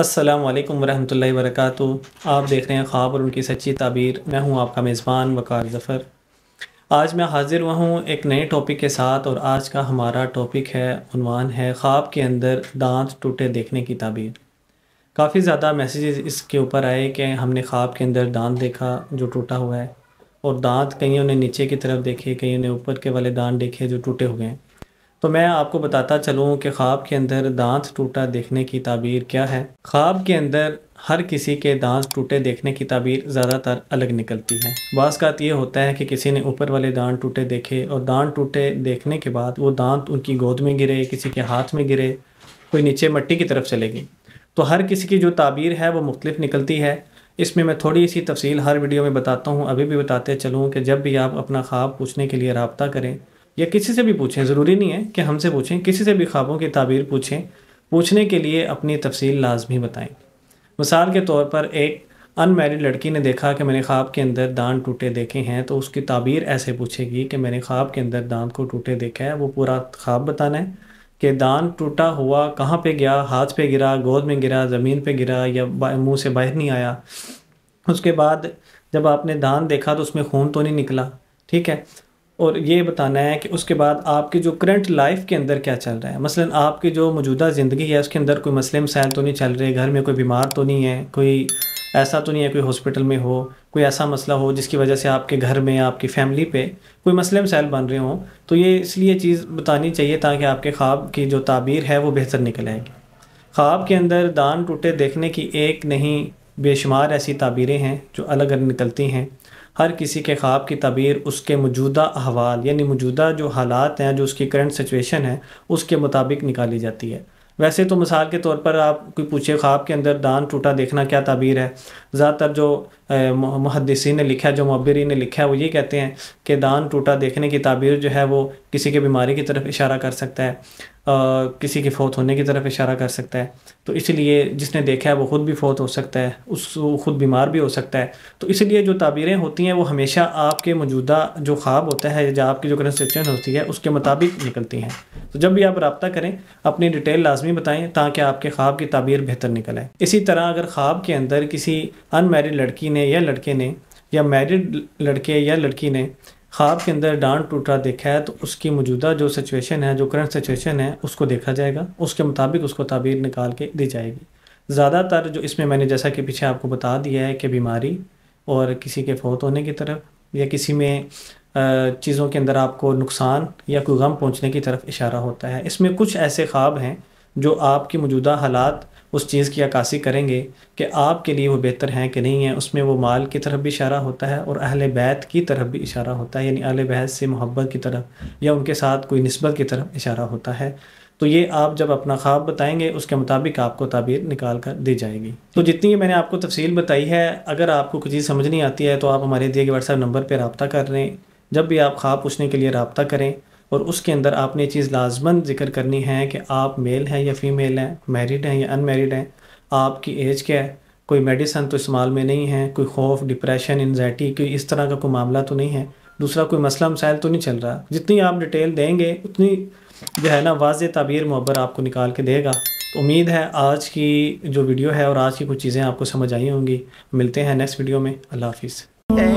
अस्सलाम वालेकुम वरहमतुल्लाहि वबरकातुहू आप देख रहे हैं ख्वाब और उनकी सच्ची ताबीर मैं हूं आपका मेज़बान वकार ज़फ़र आज मैं हाज़िर हुआ हूं एक नए टॉपिक के साथ और आज का हमारा टॉपिक है उनवान है ख्वाब के अंदर दांत टूटे देखने की ताबीर काफ़ी ज़्यादा मैसेजेस इसके ऊपर आए कि हमने ख्वाब के अंदर दांत देखा जो टूटा हुआ है और दांत कहीं उन्हें नीचे की तरफ देखे कहीं उन्हें ऊपर के वाले दांत देखे जो टूटे हुए हैं तो मैं आपको बताता चलूँ कि ख्वाब के अंदर दांत टूटा देखने की ताबीर क्या है ख्वाब के अंदर हर किसी के दांत टूटे देखने की ताबीर ज़्यादातर अलग निकलती है बास का ये होता है कि किसी ने ऊपर वाले दांत टूटे देखे और दांत टूटे देखने के बाद वो दांत उनकी गोद में गिरे किसी के हाथ में गिरे कोई नीचे मट्टी की तरफ गई तो हर किसी की जो ताबीर है वो मुख्तलिफ निकलती है इसमें मैं थोड़ी सी तफसील हर वीडियो में बताता हूँ अभी भी बताते चलूँ कि जब भी आप अपना ख्वाब पूछने के लिए रबता करें या किसी से भी पूछें ज़रूरी नहीं है कि हमसे पूछें किसी से भी ख्वाबों की ताबीर पूछें पूछने के लिए अपनी तफसील लाजमी बताएं मिसाल के तौर पर एक अनमेरिड लड़की ने देखा कि मैंने ख्वाब के अंदर दांत टूटे देखे हैं तो उसकी ताबीर ऐसे पूछेगी कि मैंने ख्वाब के अंदर दांत को टूटे देखा है वो पूरा ख्वाब बताना है कि दांत टूटा हुआ कहाँ पे गया हाथ पे गिरा गोद में गिरा ज़मीन पे गिरा या मुंह से बाहर नहीं आया उसके बाद जब आपने दांत देखा तो उसमें खून तो नहीं निकला ठीक है और ये बताना है कि उसके बाद आपके जो करंट लाइफ के अंदर क्या चल रहा है मसलन आपकी जो मौजूदा ज़िंदगी है उसके अंदर कोई मसले मसाइल तो नहीं चल रहे घर में कोई बीमार तो नहीं है कोई ऐसा तो नहीं है कोई हॉस्पिटल में हो कोई ऐसा मसला हो जिसकी वजह से आपके घर में आपकी फैमिली पे कोई मसले मसाइल बन रहे हों तो ये इसलिए चीज़ बतानी चाहिए ताकि आपके ख्वाब की जो ताबीर है वो बेहतर निकल आएगी ख्वाब के अंदर दान टूटे देखने की एक नहीं बेशुमार ऐसी ताबीरें हैं जो अलग अलग निकलती हैं हर किसी के ख्वाब की तबीर उसके मौजूदा अहवाल यानी मौजूदा जो हालात हैं जो उसकी करंट सिचुएशन है उसके मुताबिक निकाली जाती है वैसे तो मिसाल के तौर पर आप कोई पूछे ख्वाब के अंदर दान टूटा देखना क्या तबीर है ज़्यादातर जो मुहदसी ने लिखा है जो मबरी ने लिखा है वो ये कहते हैं कि दान टूटा देखने की तबीर जो है वो किसी के बीमारी की तरफ इशारा कर सकता है किसी के फौत होने की तरफ इशारा कर सकता है तो इसलिए जिसने देखा है वो ख़ुद भी फौत हो सकता है उस ख़ुद बीमार भी हो सकता है तो इसलिए जो ताबीरें होती हैं वो हमेशा आपके मौजूदा जो ख्वाब होता है या आपकी जो कंस्ट्रक्शन होती है उसके मुताबिक निकलती हैं तो जब भी आप रबता करें अपनी डिटेल लाजमी बताएँ ताकि आपके ख्वाब की ताबीर बेहतर निकलें इसी तरह अगर ख्वाब के अंदर किसी अनमेरिड लड़की ने या लड़के ने या मैरिड लड़के या लड़की ने ख्वाब के अंदर डांट टूटा देखा है तो उसकी मौजूदा जो सिचुएशन है जो करंट सिचुएशन है उसको देखा जाएगा उसके मुताबिक उसको ताबीर निकाल के दी जाएगी ज़्यादातर जो इसमें मैंने जैसा कि पीछे आपको बता दिया है कि बीमारी और किसी के फौत होने की तरफ या किसी में चीज़ों के अंदर आपको नुकसान या कोई गम पहुँचने की तरफ इशारा होता है इसमें कुछ ऐसे ख्वाब हैं जो आपकी मौजूदा हालात उस चीज़ की अक्सी करेंगे कि आपके लिए वो बेहतर हैं कि नहीं है उसमें वो माल की तरफ भी इशारा होता है और अहल बैत की तरफ भी इशारा होता है यानी अहल बैत से मोहब्बत की तरफ या उनके साथ कोई नस्बत की तरफ इशारा होता है तो ये आप जब अपना ख्वाब बताएंगे उसके मुताबिक आपको ताबीर निकाल कर दी जाएगी तो जितनी ये मैंने आपको तफसील बताई है अगर आपको कुछ चीज़ समझ नहीं आती है तो आप हमारे दिए गए व्हाट्सएप नंबर पर रबता कर लें जब भी आप ख्वाब पूछने के लिए रबता करें और उसके अंदर आपने ये चीज़ लाजमन जिक्र करनी है कि आप मेल हैं या फीमेल हैं मैरिड हैं या अनमेरिड हैं आपकी एज क्या है कोई मेडिसन तो इस्तेमाल में नहीं है कोई खौफ डिप्रेशन एनजाइटी कोई इस तरह का कोई मामला तो नहीं है दूसरा कोई मसला मसाइल तो नहीं चल रहा जितनी आप डिटेल देंगे उतनी जो है ना वाज तबीर मुबर आपको निकाल के देगा तो उम्मीद है आज की जो वीडियो है और आज की कुछ चीज़ें आपको समझ आई होंगी मिलते हैं नेक्स्ट वीडियो में अल्लाह हाफिज़